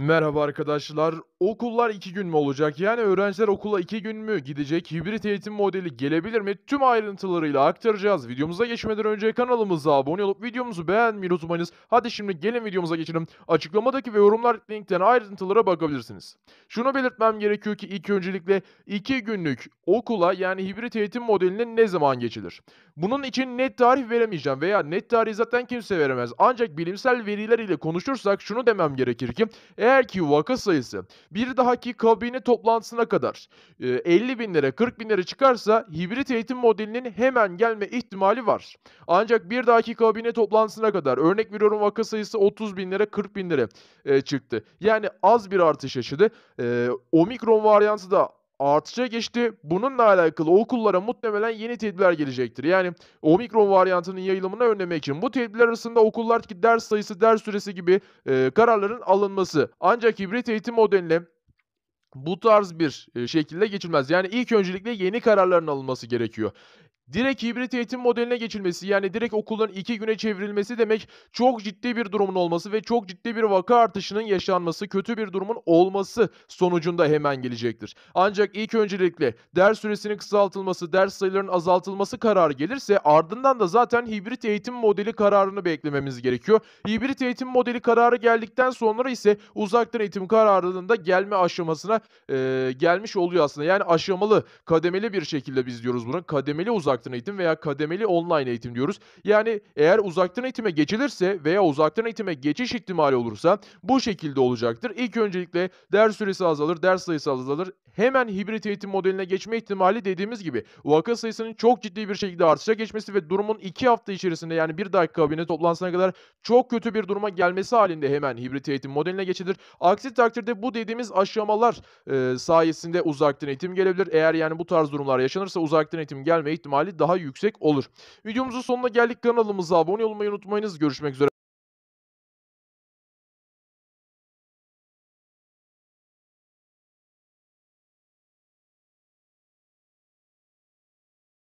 Merhaba arkadaşlar. Okullar 2 gün mü olacak? Yani öğrenciler okula 2 gün mü gidecek? Hibrit eğitim modeli gelebilir mi? Tüm ayrıntılarıyla aktaracağız. Videomuza geçmeden önce kanalımıza abone olup videomuzu beğenmeyi unutmayınız. Hadi şimdi gelin videomuza geçelim. Açıklamadaki ve yorumlar linkten ayrıntılara bakabilirsiniz. Şunu belirtmem gerekiyor ki ilk öncelikle 2 günlük okula yani hibrit eğitim modeline ne zaman geçilir? Bunun için net tarih veremeyeceğim veya net tarihi zaten kimse veremez. Ancak bilimsel veriler ile konuşursak şunu demem gerekir ki eğer eğer ki vaka sayısı bir dahaki kabine toplantısına kadar 50 e, bin binlere 40 bin binlere çıkarsa hibrit eğitim modelinin hemen gelme ihtimali var. Ancak bir dahaki kabine toplantısına kadar örnek veriyorum vaka sayısı 30 bin binlere 40 bin binlere çıktı. Yani az bir artış yaşadı. E, omikron varyantı da artışa geçti. Bununla alakalı okullara muhtemelen yeni tedbirler gelecektir. Yani omikron varyantının yayılımını önlemek için bu tedbirler arasında okullardaki ders sayısı, ders süresi gibi e, kararların alınması. Ancak hibrit eğitim modeline bu tarz bir e, şekilde geçilmez. Yani ilk öncelikle yeni kararların alınması gerekiyor direkt hibrit eğitim modeline geçilmesi yani direkt okulların iki güne çevrilmesi demek çok ciddi bir durumun olması ve çok ciddi bir vaka artışının yaşanması, kötü bir durumun olması sonucunda hemen gelecektir. Ancak ilk öncelikle ders süresinin kısaltılması, ders sayılarının azaltılması kararı gelirse ardından da zaten hibrit eğitim modeli kararını beklememiz gerekiyor. Hibrit eğitim modeli kararı geldikten sonra ise uzaktan eğitim kararının da gelme aşamasına e, gelmiş oluyor aslında. Yani aşamalı, kademeli bir şekilde biz diyoruz bunu Kademeli uzak uzaktan eğitim veya kademeli online eğitim diyoruz. Yani eğer uzaktan eğitime geçilirse veya uzaktan eğitime geçiş ihtimali olursa bu şekilde olacaktır. İlk öncelikle ders süresi azalır, ders sayısı azalır. Hemen hibrit eğitim modeline geçme ihtimali dediğimiz gibi vaka sayısının çok ciddi bir şekilde artışa geçmesi ve durumun 2 hafta içerisinde yani 1 dakika kabine toplantısına kadar çok kötü bir duruma gelmesi halinde hemen hibrit eğitim modeline geçilir. Aksi takdirde bu dediğimiz aşamalar e, sayesinde uzaktan eğitim gelebilir. Eğer yani bu tarz durumlar yaşanırsa uzaktan eğitim gelme ihtimali ihtimali daha yüksek olur. Videomuzun sonuna geldik. Kanalımıza abone olmayı unutmayınız. Görüşmek üzere.